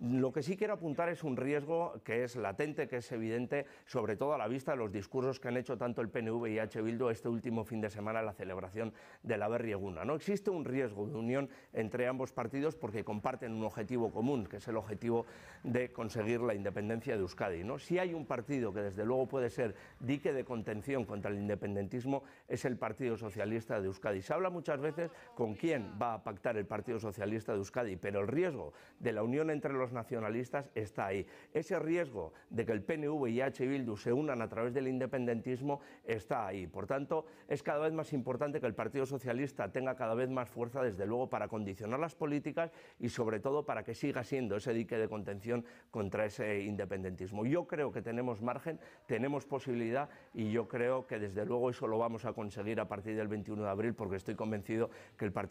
Lo que sí quiero apuntar es un riesgo que es latente, que es evidente, sobre todo a la vista de los discursos que han hecho tanto el PNV y H. Bildu este último fin de semana en la celebración de la Berrieguna. No existe un riesgo de unión entre ambos partidos porque comparten un objetivo común, que es el objetivo de conseguir la independencia de Euskadi. ¿no? Si hay un partido que desde luego puede ser dique de contención contra el independentismo, es el Partido Socialista de Euskadi. Se habla muchas veces con quién va a pactar el Partido Socialista de Euskadi, pero el riesgo de la unión entre los nacionalistas está ahí. Ese riesgo de que el PNV y H. Bildu se unan a través del independentismo está ahí. Por tanto, es cada vez más importante que el Partido Socialista tenga cada vez más fuerza, desde luego, para condicionar las políticas y, sobre todo, para que siga siendo ese dique de contención contra ese independentismo. Yo creo que tenemos margen, tenemos posibilidad y yo creo que, desde luego, eso lo vamos a conseguir a partir del 21 de abril porque estoy convencido que el Partido